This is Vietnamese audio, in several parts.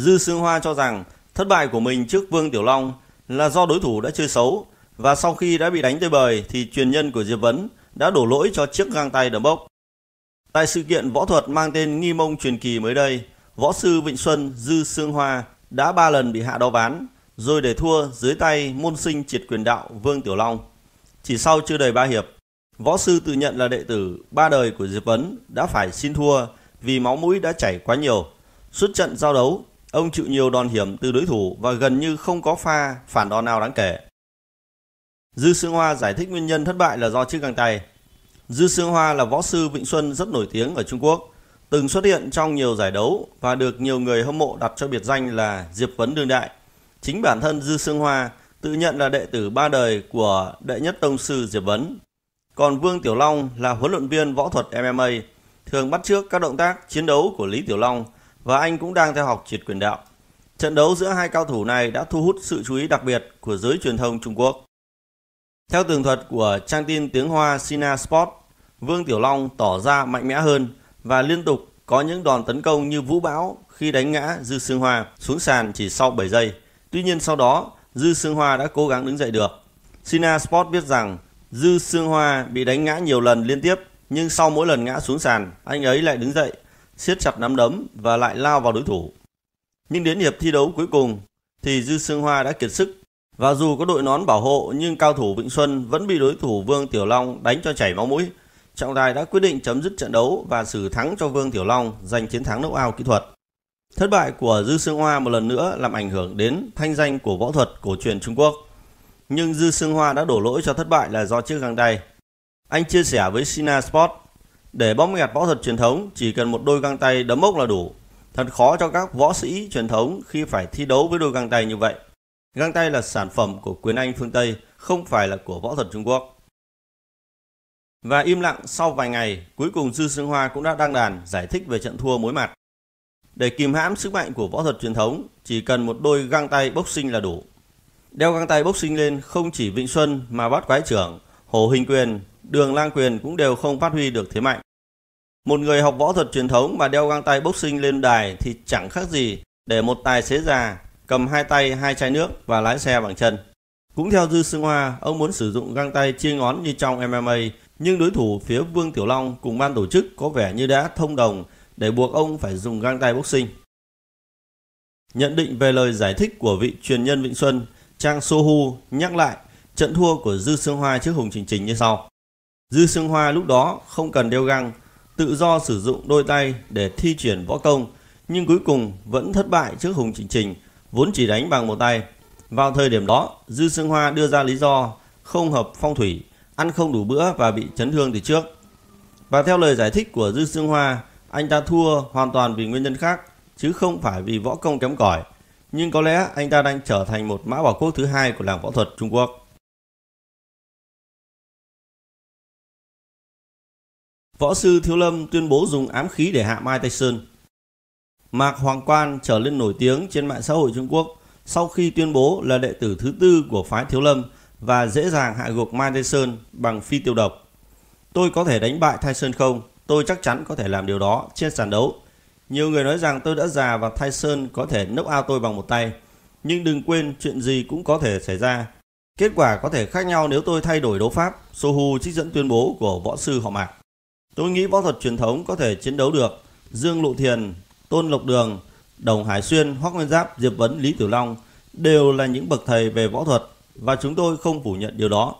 Dư Sương Hoa cho rằng thất bại của mình trước Vương Tiểu Long là do đối thủ đã chơi xấu và sau khi đã bị đánh tới bời thì truyền nhân của Diệp Vấn đã đổ lỗi cho chiếc găng tay đấm bốc. Tại sự kiện võ thuật mang tên Nghi Mông Truyền Kỳ mới đây, võ sư Vịnh Xuân Dư Sương Hoa đã ba lần bị hạ đau ván rồi để thua dưới tay môn sinh triệt quyền đạo Vương Tiểu Long. Chỉ sau chưa đầy ba hiệp, võ sư tự nhận là đệ tử ba đời của Diệp Vấn đã phải xin thua vì máu mũi đã chảy quá nhiều. Suốt trận giao đấu, Ông chịu nhiều đòn hiểm từ đối thủ và gần như không có pha phản đòn nào đáng kể. Dư Sương Hoa giải thích nguyên nhân thất bại là do chiếc găng tay. Dư Sương Hoa là võ sư Vịnh Xuân rất nổi tiếng ở Trung Quốc, từng xuất hiện trong nhiều giải đấu và được nhiều người hâm mộ đặt cho biệt danh là Diệp Vấn Đương Đại. Chính bản thân Dư Sương Hoa tự nhận là đệ tử ba đời của đệ nhất tông sư Diệp Vấn. Còn Vương Tiểu Long là huấn luyện viên võ thuật MMA, thường bắt trước các động tác chiến đấu của Lý Tiểu Long – và anh cũng đang theo học triệt quyền đạo. Trận đấu giữa hai cao thủ này đã thu hút sự chú ý đặc biệt của giới truyền thông Trung Quốc. Theo tường thuật của trang tin tiếng Hoa Sina Sport, Vương Tiểu Long tỏ ra mạnh mẽ hơn và liên tục có những đòn tấn công như vũ bão khi đánh ngã Dư Sương Hoa xuống sàn chỉ sau 7 giây. Tuy nhiên sau đó, Dư Sương Hoa đã cố gắng đứng dậy được. Sina Sport biết rằng Dư Sương Hoa bị đánh ngã nhiều lần liên tiếp nhưng sau mỗi lần ngã xuống sàn, anh ấy lại đứng dậy siết chặt nắm đấm và lại lao vào đối thủ. Nhưng đến hiệp thi đấu cuối cùng thì Dư Sương Hoa đã kiệt sức và dù có đội nón bảo hộ nhưng cao thủ Vĩnh Xuân vẫn bị đối thủ Vương Tiểu Long đánh cho chảy máu mũi. Trọng tài đã quyết định chấm dứt trận đấu và xử thắng cho Vương Tiểu Long giành chiến thắng đấu ao kỹ thuật. Thất bại của Dư Sương Hoa một lần nữa làm ảnh hưởng đến thanh danh của võ thuật cổ truyền Trung Quốc. Nhưng Dư Sương Hoa đã đổ lỗi cho thất bại là do chiếc găng tay. Anh chia sẻ với Sina Sport để bóp nghẹt võ thuật truyền thống chỉ cần một đôi găng tay đấm ốc là đủ. Thật khó cho các võ sĩ truyền thống khi phải thi đấu với đôi găng tay như vậy. Găng tay là sản phẩm của quyền Anh phương Tây, không phải là của võ thuật Trung Quốc. Và im lặng sau vài ngày, cuối cùng Dư Sương Hoa cũng đã đăng đàn giải thích về trận thua mối mặt. Để kìm hãm sức mạnh của võ thuật truyền thống, chỉ cần một đôi găng tay boxing là đủ. Đeo găng tay boxing lên không chỉ Vịnh Xuân mà bắt quái trưởng, Hồ Hình Quyền, Đường Lang Quyền cũng đều không phát huy được thế mạnh. Một người học võ thuật truyền thống mà đeo găng tay boxing lên đài thì chẳng khác gì để một tài xế già cầm hai tay hai chai nước và lái xe bằng chân. Cũng theo Dư Sương Hoa, ông muốn sử dụng găng tay chia ngón như trong MMA, nhưng đối thủ phía Vương Tiểu Long cùng ban tổ chức có vẻ như đã thông đồng để buộc ông phải dùng găng tay boxing. Nhận định về lời giải thích của vị truyền nhân Vịnh Xuân, Trang Sohu nhắc lại Trận thua của Dư Sương Hoa trước Hùng Trình Trình như sau. Dư Sương Hoa lúc đó không cần đeo găng, tự do sử dụng đôi tay để thi chuyển võ công, nhưng cuối cùng vẫn thất bại trước Hùng Trình Trình, vốn chỉ đánh bằng một tay. Vào thời điểm đó, Dư Sương Hoa đưa ra lý do không hợp phong thủy, ăn không đủ bữa và bị chấn thương từ trước. Và theo lời giải thích của Dư Sương Hoa, anh ta thua hoàn toàn vì nguyên nhân khác, chứ không phải vì võ công kém cỏi. Nhưng có lẽ anh ta đang trở thành một mã bảo quốc thứ hai của làng võ thuật Trung Quốc. Võ sư Thiếu Lâm tuyên bố dùng ám khí để hạ Mai Tyson. Mạc Hoàng Quan trở lên nổi tiếng trên mạng xã hội Trung Quốc sau khi tuyên bố là đệ tử thứ tư của phái Thiếu Lâm và dễ dàng hạ gục Mai Tyson bằng phi tiêu độc. Tôi có thể đánh bại Tyson không? Tôi chắc chắn có thể làm điều đó trên sàn đấu. Nhiều người nói rằng tôi đã già và Tyson có thể knock out tôi bằng một tay. Nhưng đừng quên chuyện gì cũng có thể xảy ra. Kết quả có thể khác nhau nếu tôi thay đổi đấu pháp, Sohu trích dẫn tuyên bố của võ sư họ Mạc. Tôi nghĩ võ thuật truyền thống có thể chiến đấu được Dương Lộ Thiền, Tôn Lộc Đường, Đồng Hải Xuyên, Hoắc Nguyên Giáp, Diệp Vấn, Lý tử Long đều là những bậc thầy về võ thuật và chúng tôi không phủ nhận điều đó.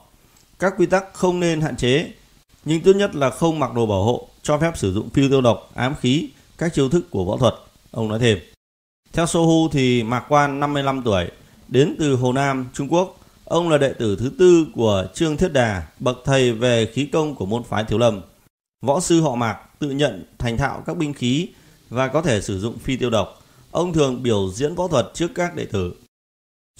Các quy tắc không nên hạn chế, nhưng tốt nhất là không mặc đồ bảo hộ, cho phép sử dụng phiêu tiêu độc, ám khí, các chiêu thức của võ thuật, ông nói thêm. Theo Sohu thì Mạc Quan 55 tuổi, đến từ Hồ Nam, Trung Quốc. Ông là đệ tử thứ tư của Trương Thiết Đà, bậc thầy về khí công của môn phái Thiếu Lâm. Võ sư họ Mạc tự nhận thành thạo các binh khí và có thể sử dụng phi tiêu độc. Ông thường biểu diễn võ thuật trước các đệ tử.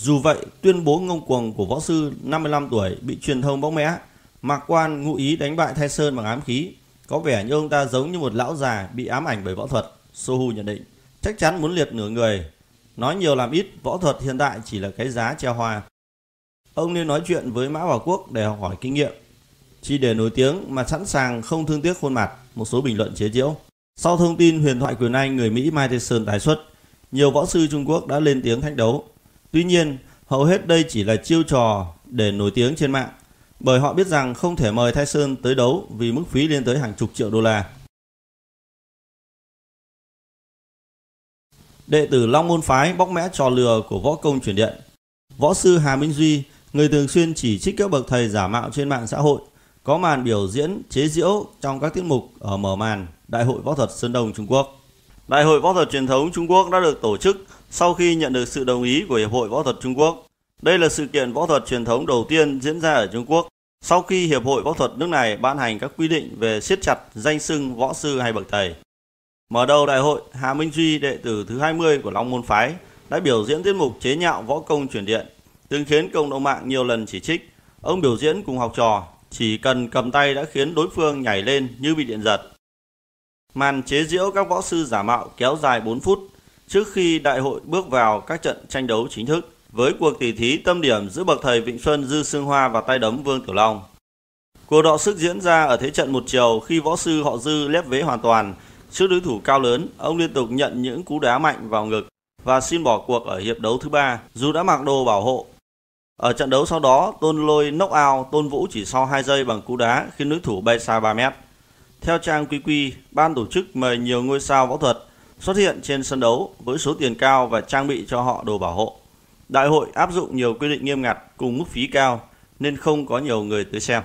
Dù vậy, tuyên bố ngông cuồng của võ sư 55 tuổi bị truyền thông bóc mẽ. Mạc Quan ngụ ý đánh bại Thái Sơn bằng ám khí. Có vẻ như ông ta giống như một lão già bị ám ảnh bởi võ thuật, Sohu nhận định. Chắc chắn muốn liệt nửa người. Nói nhiều làm ít, võ thuật hiện tại chỉ là cái giá treo hoa. Ông nên nói chuyện với Mã Bảo Quốc để học hỏi kinh nghiệm. Chi để nổi tiếng mà sẵn sàng không thương tiếc khuôn mặt, một số bình luận chế giễu. Sau thông tin huyền thoại quyền Anh người Mỹ Mai Tyson tái xuất, nhiều võ sư Trung Quốc đã lên tiếng thách đấu. Tuy nhiên, hầu hết đây chỉ là chiêu trò để nổi tiếng trên mạng, bởi họ biết rằng không thể mời Tyson tới đấu vì mức phí lên tới hàng chục triệu đô la. Đệ tử Long Môn Phái bóc mẽ trò lừa của võ công chuyển điện. Võ sư Hà Minh Duy, người thường xuyên chỉ trích các bậc thầy giả mạo trên mạng xã hội, có màn biểu diễn chế diễu trong các tiết mục ở mở màn Đại hội võ thuật Sơn Đông Trung Quốc. Đại hội võ thuật truyền thống Trung Quốc đã được tổ chức sau khi nhận được sự đồng ý của Hiệp hội Võ thuật Trung Quốc. Đây là sự kiện võ thuật truyền thống đầu tiên diễn ra ở Trung Quốc sau khi Hiệp hội Võ thuật nước này ban hành các quy định về siết chặt danh xưng võ sư hay bậc thầy. Mở đầu đại hội, Hà Minh Duy, đệ tử thứ 20 của Long Môn Phái, đã biểu diễn tiết mục chế nhạo võ công truyền điện, từng khiến cộng đồng mạng nhiều lần chỉ trích. Ông biểu diễn cùng học trò chỉ cần cầm tay đã khiến đối phương nhảy lên như bị điện giật. Màn chế giễu các võ sư giả mạo kéo dài 4 phút trước khi đại hội bước vào các trận tranh đấu chính thức với cuộc tỉ thí tâm điểm giữa bậc thầy Vịnh Xuân Dư Sương Hoa và tay đấm Vương Tiểu Long. Cuộc đọ sức diễn ra ở thế trận một chiều khi võ sư họ Dư lép vế hoàn toàn trước đối thủ cao lớn, ông liên tục nhận những cú đá mạnh vào ngực và xin bỏ cuộc ở hiệp đấu thứ ba. Dù đã mặc đồ bảo hộ ở trận đấu sau đó, Tôn Lôi knock out Tôn Vũ chỉ sau 2 giây bằng cú đá khiến đối thủ bay xa 3 mét. Theo trang QQ, ban tổ chức mời nhiều ngôi sao võ thuật xuất hiện trên sân đấu với số tiền cao và trang bị cho họ đồ bảo hộ. Đại hội áp dụng nhiều quy định nghiêm ngặt cùng mức phí cao nên không có nhiều người tới xem.